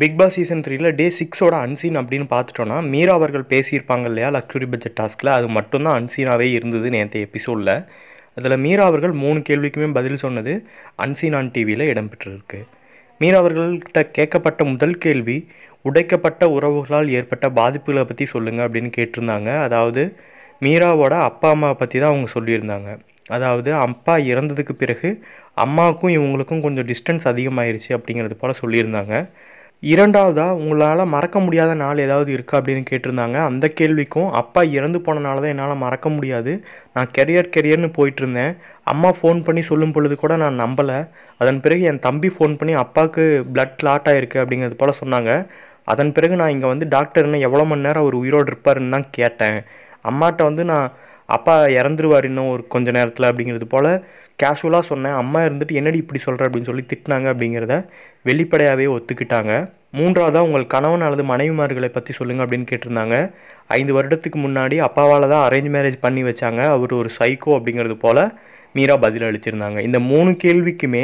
big Boss season த்ரீல டே சிக்ஸோட unseen அப்படின்னு பார்த்துட்டோன்னா மீரா அவர்கள் பேசியிருப்பாங்க இல்லையா லக்ஸுரி பட்ஜெட் டாஸ்கில் அது மட்டும்தான் அன்சீனாகவே இருந்தது நேற்று எபிசோடில் அதில் மீரா அவர்கள் மூணு கேள்விக்குமே பதில் சொன்னது அன்சீன் ஆன் டிவியில் இடம்பெற்றிருக்கு மீரா அவர்கள்கிட்ட கேட்கப்பட்ட முதல் கேள்வி உடைக்கப்பட்ட உறவுகளால் ஏற்பட்ட பாதிப்புகளை பற்றி சொல்லுங்கள் அப்படின்னு கேட்டிருந்தாங்க அதாவது மீராவோட அப்பா அம்மாவை பற்றி தான் அவங்க சொல்லியிருந்தாங்க அதாவது அப்பா இறந்ததுக்கு பிறகு அம்மாவுக்கும் இவங்களுக்கும் கொஞ்சம் டிஸ்டன்ஸ் அதிகமாயிருச்சு அப்படிங்கிறது போல் சொல்லியிருந்தாங்க இரண்டாவதாக உங்களால் மறக்க முடியாத நாள் ஏதாவது இருக்கா அப்படின்னு கேட்டிருந்தாங்க அந்த கேள்விக்கும் அப்பா இறந்து போனனால தான் என்னால் மறக்க முடியாது நான் கெரியர் கெரியர்னு இருந்தேன் அம்மா ஃபோன் பண்ணி சொல்லும் பொழுது கூட நான் நம்பலை அதன் பிறகு என் தம்பி ஃபோன் பண்ணி அப்பாவுக்கு பிளட் லாட் ஆகிருக்கு அப்படிங்கிறது போல் சொன்னாங்க அதன் பிறகு நான் இங்கே வந்து டாக்டர்னு எவ்வளோ மணி நேரம் அவர் உயிரோடு இருப்பாருன்னு தான் கேட்டேன் அம்மாட்ட வந்து நான் அப்பா இறந்துருவார் இன்னும் ஒரு கொஞ்ச நேரத்தில் அப்படிங்கிறது போல் கேஷுவலாக சொன்னேன் அம்மா இருந்துட்டு என்னடி இப்படி சொல்கிற அப்படின்னு சொல்லி திட்டினாங்க அப்படிங்கிறத வெளிப்படையாகவே ஒத்துக்கிட்டாங்க மூன்றாவதாக உங்கள் கணவன் அல்லது மனைவிமார்களை பற்றி சொல்லுங்கள் அப்படின்னு கேட்டிருந்தாங்க ஐந்து வருடத்துக்கு முன்னாடி அப்பாவால் தான் அரேஞ்ச் மேரேஜ் பண்ணி வச்சாங்க அவர் ஒரு சைக்கோ அப்படிங்கிறது போல் மீரா பதில் அளிச்சிருந்தாங்க இந்த மூணு கேள்விக்குமே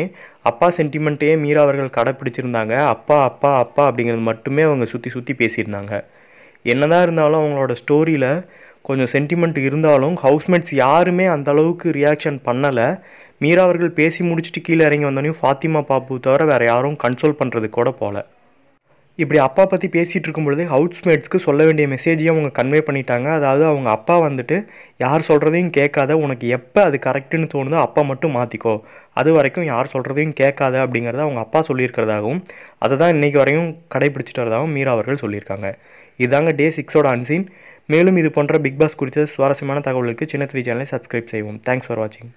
அப்பா சென்டிமெண்ட்டையே மீரா அவர்கள் கடைப்பிடிச்சிருந்தாங்க அப்பா அப்பா அப்பா அப்படிங்கிறது மட்டுமே அவங்க சுற்றி சுற்றி பேசியிருந்தாங்க என்னதான் இருந்தாலும் அவங்களோட ஸ்டோரியில் கொஞ்சம் சென்டிமெண்ட் இருந்தாலும் ஹவுஸ்மேட்ஸ் யாருமே அந்த அளவுக்கு ரியாக்ஷன் பண்ணலை மீரா அவர்கள் பேசி முடிச்சுட்டு கீழே இறங்கி வந்தோடனே ஃபாத்திமா பாப்பு தவிர வேறு யாரும் கன்சோல் பண்ணுறது கூட போகல இப்படி அப்பா பற்றி பேசிகிட்டு இருக்கும் பொழுது ஹவுஸ்மேட்ஸ்க்கு சொல்ல வேண்டிய மெசேஜையும் அவங்க கன்வே பண்ணிட்டாங்க அதாவது அவங்க அப்பா வந்துட்டு யார் சொல்கிறதையும் கேட்காத உனக்கு எப்போ அது கரெக்டுன்னு தோணுதோ அப்பா மட்டும் மாற்றிக்கோ அது வரைக்கும் யார் சொல்கிறதையும் கேட்காத அப்படிங்கிறத அவங்க அப்பா சொல்லியிருக்கிறதாகவும் அதை தான் இன்றைக்கி வரையும் கடைபிடிச்சிட்டு வரதாகவும் மீரா அவர்கள் சொல்லியிருக்காங்க இதாங்க டே சிக்ஸோட அன்சீன் மேலும் இது போன்ற பிக் பாஸ் குறித்த சுவாரஸ்யமான தகவலுக்கு சின்ன சேனலை சப்ஸ்கிரைப் செய்வோம் தேங்க்ஸ் ஃபார் வாட்சிங்